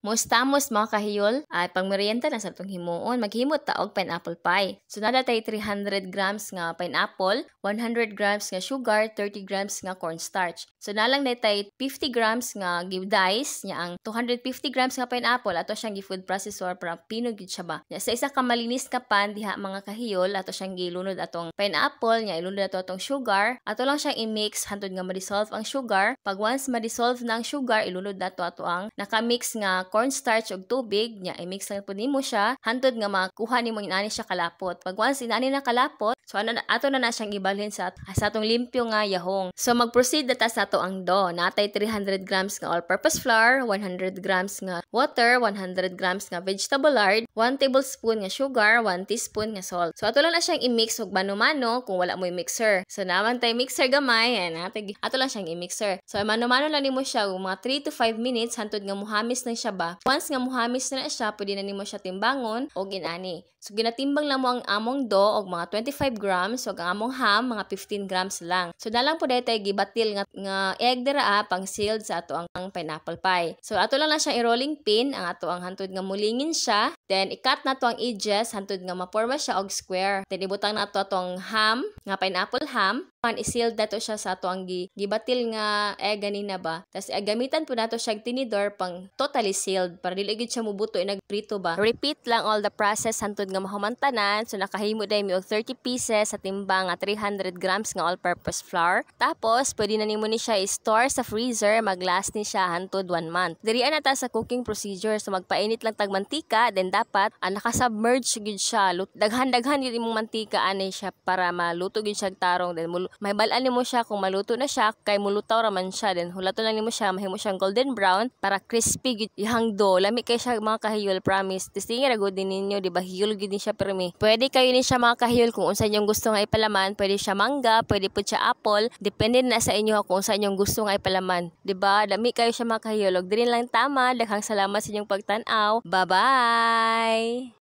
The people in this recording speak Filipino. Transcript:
Mustamos mga kahiyol at pangmerienda na sa itong himuon, maghimot taog pineapple pie. So nada tay 300 grams nga pineapple, 100 grams nga sugar, 30 grams nga cornstarch. So nalang na tay 50 grams nga dice niya ang 250 grams nga pineapple ato siyang gi-food processor para pino gid siya ba. Niya, sa isa ka malinis ka pan diha mga kahiyol ato siyang gilunod atong pineapple, niya ilunod ato atong sugar, ato lang siyang i-mix hantod nga ma-dissolve ang sugar. Pag once ma-dissolve na ang sugar, ilunod nato ato ang nakamix nga cornstarch og tubig, nya i-mix lang po nimo siya, hantud nga makuha nimo ni ani siya kalapot. Pag once inani na kalapot, So ano ato na na siyang ibalhin sa sa atong limpyo nga yahong. So mag-proceed ta sa ato ang do. Natay 300 grams nga all-purpose flour, 100 grams nga water, 100 grams nga vegetable lard, 1 tablespoon nga sugar, 1 teaspoon nga salt. So ato lang na siyang i-mix og mano-mano kung wala mo mixer. So naman tay mixer gamay and ato, ato lang siyang i-mixer. So mano-mano lang nimo siya mga 3 to 5 minutes hantud nga muhamis na siya ba. Once nga muhamis na, na siya, pwede na nimo siya timbangon o ginani. So ginatimbang lang mo ang among do og mga 25 grams so, ang among ham mga 15 grams lang. So dalang po daytay gibatil nga, nga egg dira ah, pang sealed sa ato ang pineapple pie. So ato lang lang siya i-rolling pin ang ato ang hantud nga mulingin siya. Then ikat na to ang edges hantud nga maporma siya og square. Then ibutang na ato atong ham nga pineapple ham man isild to siya sa ato ang gi, gibatil nga e eh ganina ba tas eh, gamitan po nato siya tinidor pang totally sealed para dili gid siya mubuto e nagprito ba repeat lang all the process hantud nga mahumantanan so nakahimo dai mi og 30 pieces sa timbang nga 300 grams nga all purpose flour tapos pwede na nimo ni siya i-store sa freezer maglast ni siya hantud 1 month diri na ta sa cooking procedure so magpainit lang tag mantika then dapat ah, nakasubmerge gid siya daghan-daghan gid imong mantika ani siya para maluto gid siya tarong then may balaan nimo siya kung maluto na siya kay mulutaw ra man siya then hulaton lang nimo siya mahimo siyang golden brown para crispy gid hangdo lami kay siya mga kahiyol promise testing ra gud ninyo di ba hiyol gid ni siya permi pwede kayo ni siya mga kahiyol kung unsa inyong gusto nga ipalaman pwede siya mangga pwede pud siya apple depende na sa inyo kung unsa inyong gusto nga ipalaman di ba lami kayo siya mga kahiyol og diri lang tama daghang salamat sa inyong pagtan-aw bye bye